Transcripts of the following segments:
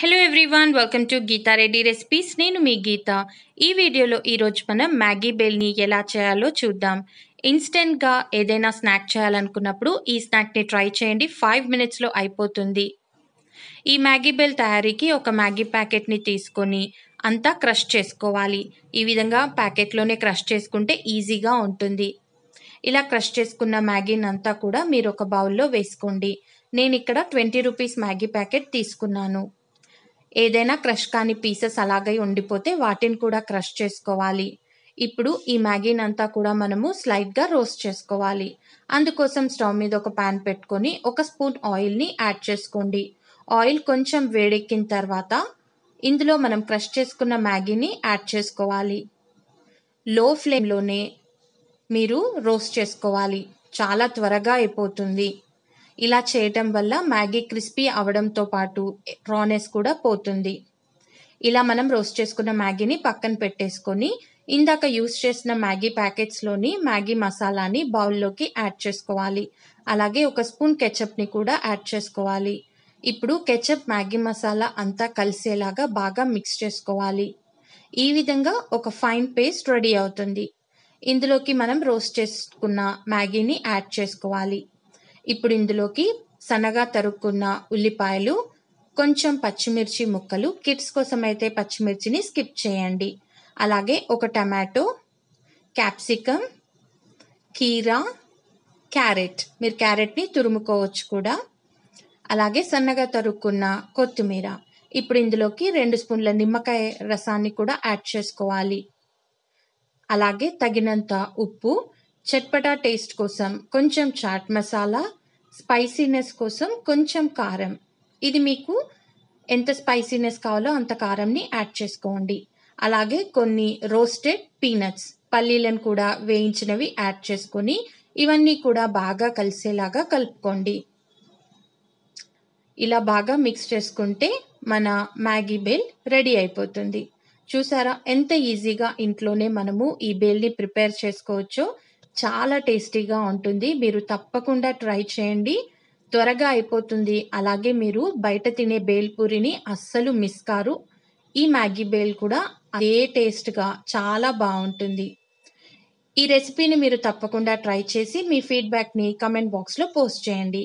hello everyone welcome to Geeta Reddy recipes నేను మీ గీత ఈ వీడియోలో ఈరోజు మనం మ్యాగీ బెల్ని ఎలా చేయాలో చూద్దాం ఇన్స్టెంట్గా ఏదైనా స్నాక్ చేయాలనుకున్నప్పుడు ఈ స్నాక్ని ట్రై చేయండి ఫైవ్ మినిట్స్లో అయిపోతుంది ఈ మ్యాగీ బెల్ తయారీకి ఒక మ్యాగీ ప్యాకెట్ని తీసుకొని అంతా క్రష్ చేసుకోవాలి ఈ విధంగా ప్యాకెట్లోనే క్రష్ చేసుకుంటే ఈజీగా ఉంటుంది ఇలా క్రష్ చేసుకున్న మ్యాగీని అంతా కూడా మీరు ఒక బౌల్లో వేసుకోండి నేను ఇక్కడ ట్వంటీ రూపీస్ మ్యాగీ ప్యాకెట్ తీసుకున్నాను ఏదైనా క్రష్ కాని పీసెస్ అలాగే ఉండిపోతే వాటిని కూడా క్రష్ చేసుకోవాలి ఇప్పుడు ఈ మ్యాగీని అంతా కూడా మనము స్లైడ్గా రోస్ట్ చేసుకోవాలి అందుకోసం స్టవ్ మీద ఒక ప్యాన్ పెట్టుకొని ఒక స్పూన్ ఆయిల్ని యాడ్ చేసుకోండి ఆయిల్ కొంచెం వేడెక్కిన తర్వాత ఇందులో మనం క్రష్ చేసుకున్న మ్యాగీని యాడ్ చేసుకోవాలి లో ఫ్లేమ్లోనే మీరు రోస్ట్ చేసుకోవాలి చాలా త్వరగా అయిపోతుంది ఇలా చేయటం వల్ల మ్యాగీ క్రిస్పీ అవడంతో పాటు రానెస్ కూడా పోతుంది ఇలా మనం రోస్ట్ చేసుకున్న మ్యాగీని పక్కన పెట్టేసుకొని ఇందాక యూస్ చేసిన మ్యాగీ ప్యాకెట్స్లోని మ్యాగీ మసాలాని బౌల్లోకి యాడ్ చేసుకోవాలి అలాగే ఒక స్పూన్ కెచప్ని కూడా యాడ్ చేసుకోవాలి ఇప్పుడు కెచప్ మ్యాగీ మసాలా అంతా కలిసేలాగా బాగా మిక్స్ చేసుకోవాలి ఈ విధంగా ఒక ఫైన్ పేస్ట్ రెడీ అవుతుంది ఇందులోకి మనం రోస్ట్ చేసుకున్న మ్యాగీని యాడ్ చేసుకోవాలి ఇప్పుడు ఇందులోకి సన్నగా తరుక్కున్న ఉల్లిపాయలు కొంచెం పచ్చిమిర్చి ముక్కలు కిడ్స్ కోసం అయితే పచ్చిమిర్చిని స్కిప్ చేయండి అలాగే ఒక టమాటో క్యాప్సికమ్ కీరా క్యారెట్ మీరు క్యారెట్ని తురుముకోవచ్చు కూడా అలాగే సన్నగా తరుక్కున్న కొత్తిమీర ఇప్పుడు ఇందులోకి రెండు స్పూన్ల నిమ్మకాయ రసాన్ని కూడా యాడ్ చేసుకోవాలి అలాగే తగినంత ఉప్పు చట్పటా టేస్ట్ కోసం కొంచెం చాట్ మసాలా స్పైసీనెస్ కోసం కొంచెం కారం ఇది మీకు ఎంత స్పైసీనెస్ కావాలో అంత కారంని యాడ్ చేసుకోండి అలాగే కొన్ని రోస్టెడ్ పీనట్స్ పల్లీలను కూడా వేయించినవి యాడ్ చేసుకొని ఇవన్నీ కూడా బాగా కలిసేలాగా కలుపుకోండి ఇలా బాగా మిక్స్ చేసుకుంటే మన మ్యాగీ బేల్ రెడీ అయిపోతుంది చూసారా ఎంత ఈజీగా ఇంట్లోనే మనము ఈ బేల్ని ప్రిపేర్ చేసుకోవచ్చో చాలా టేస్టీగా ఉంటుంది మీరు తప్పకుండా ట్రై చేయండి త్వరగా అయిపోతుంది అలాగే మీరు బయట తినే బేల్పూరిని అస్సలు మిస్ కారు ఈ మ్యాగీ బేల్ కూడా అదే టేస్ట్గా చాలా బాగుంటుంది ఈ రెసిపీని మీరు తప్పకుండా ట్రై చేసి మీ ఫీడ్బ్యాక్ని కమెంట్ బాక్స్లో పోస్ట్ చేయండి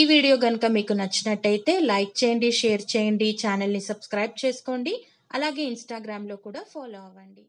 ఈ వీడియో కనుక మీకు నచ్చినట్టయితే లైక్ చేయండి షేర్ చేయండి ఛానల్ని సబ్స్క్రైబ్ చేసుకోండి అలాగే ఇన్స్టాగ్రామ్లో కూడా ఫాలో అవ్వండి